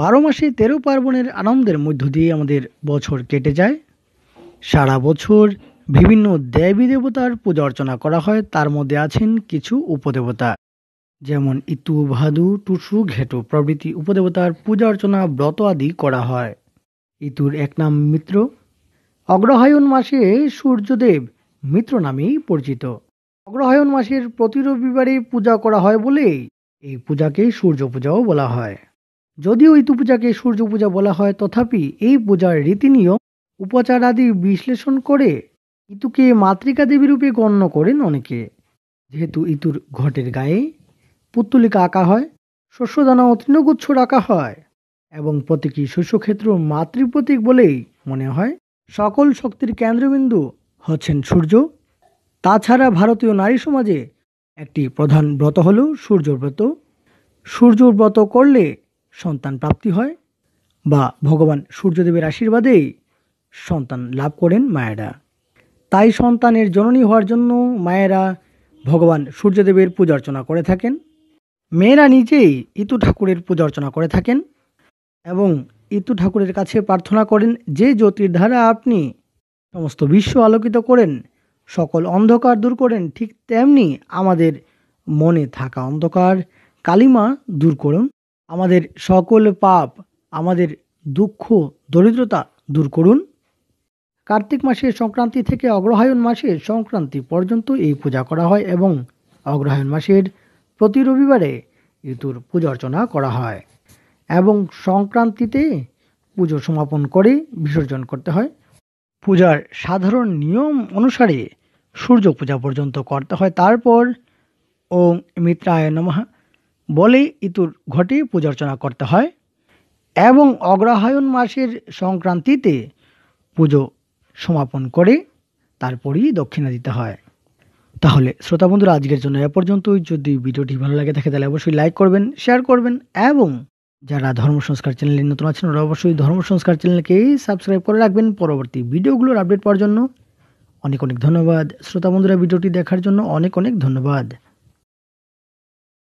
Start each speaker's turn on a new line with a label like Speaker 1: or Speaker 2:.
Speaker 1: বারো মাসে তেরো পার্বণের আনন্দের মধ্য দিয়ে আমাদের বছর কেটে যায় সারা বছর বিভিন্ন দেবী দেবতার পূজা অর্চনা করা হয় তার মধ্যে আছেন কিছু উপদেবতা যেমন ইতু ভাদু টুসু ঘেটু প্রভৃতি উপদেবতার পূজা অর্চনা ব্রত আদি করা হয় ইতুর এক নাম মিত্র অগ্রহায়ণ মাসে সূর্যদেব মিত্র নামেই পরিচিত অগ্রহায়ণ মাসের প্রতি রবিবারে পূজা করা হয় বলেই এই পূজাকে সূর্য পূজাও বলা হয় যদিও ইতু পূজাকে সূর্য পূজা বলা হয় তথাপি এই পূজার নিয়ম উপচার আদি বিশ্লেষণ করে ইতুকে মাতৃকা দেবী রূপে গণ্য করেন অনেকে যেহেতু ইতুর ঘটের গায়ে পুত্তলিকা আঁকা হয় শস্যদানা ও তৃণগুচ্ছ রাখা হয় এবং প্রতীকী শস্যক্ষেত্র মাতৃপ্রতীক বলেই মনে হয় সকল শক্তির কেন্দ্রবিন্দু হচ্ছেন সূর্য তাছাড়া ভারতীয় নারী সমাজে একটি প্রধান ব্রত হল সূর্যব্রত সূর্যব্রত করলে সন্তান প্রাপ্তি হয় বা ভগবান সূর্যদেবের আশীর্বাদেই সন্তান লাভ করেন মায়েরা তাই সন্তানের জননী হওয়ার জন্য মায়েরা ভগবান সূর্যদেবের পূজার্চনা করে থাকেন মেয়েরা নিজেই ইতু ঠাকুরের পূজার্চনা করে থাকেন এবং ইতু ঠাকুরের কাছে প্রার্থনা করেন যে জ্যোতির ধারা আপনি সমস্ত বিশ্ব আলোকিত করেন সকল অন্ধকার দূর করেন ঠিক তেমনি আমাদের মনে থাকা অন্ধকার কালিমা দূর করুন আমাদের সকল পাপ আমাদের দুঃখ দরিদ্রতা দূর করুন কার্তিক মাসের সংক্রান্তি থেকে অগ্রহায়ণ মাসে সংক্রান্তি পর্যন্ত এই পূজা করা হয় এবং অগ্রহায়ণ মাসের প্রতি রবিবারে ঋতুর পূজা অর্চনা করা হয় এবং সংক্রান্তিতে পুজো সমাপন করে বিসর্জন করতে হয় পূজার সাধারণ নিয়ম অনুসারে সূর্য পূজা পর্যন্ত করতে হয় তারপর ওং মিত্রায় নমহা বলেই ইতুর ঘটে পূজা অর্চনা করতে হয় এবং অগ্রহায়ণ মাসের সংক্রান্তিতে পুজো সমাপন করে তারপরেই দক্ষিণা দিতে হয় তাহলে শ্রোতা বন্ধুরা আজকের জন্য এ পর্যন্তই যদি ভিডিওটি ভালো লাগে থাকে তাহলে অবশ্যই লাইক করবেন শেয়ার করবেন এবং যারা ধর্ম সংস্কার চ্যানেলে নতুন আছেন ওরা অবশ্যই ধর্ম সংস্কার চ্যানেলকে সাবস্ক্রাইব করে রাখবেন পরবর্তী ভিডিওগুলোর আপডেট পাওয়ার জন্য অনেক অনেক ধন্যবাদ শ্রোতা বন্ধুরা ভিডিওটি দেখার জন্য অনেক অনেক ধন্যবাদ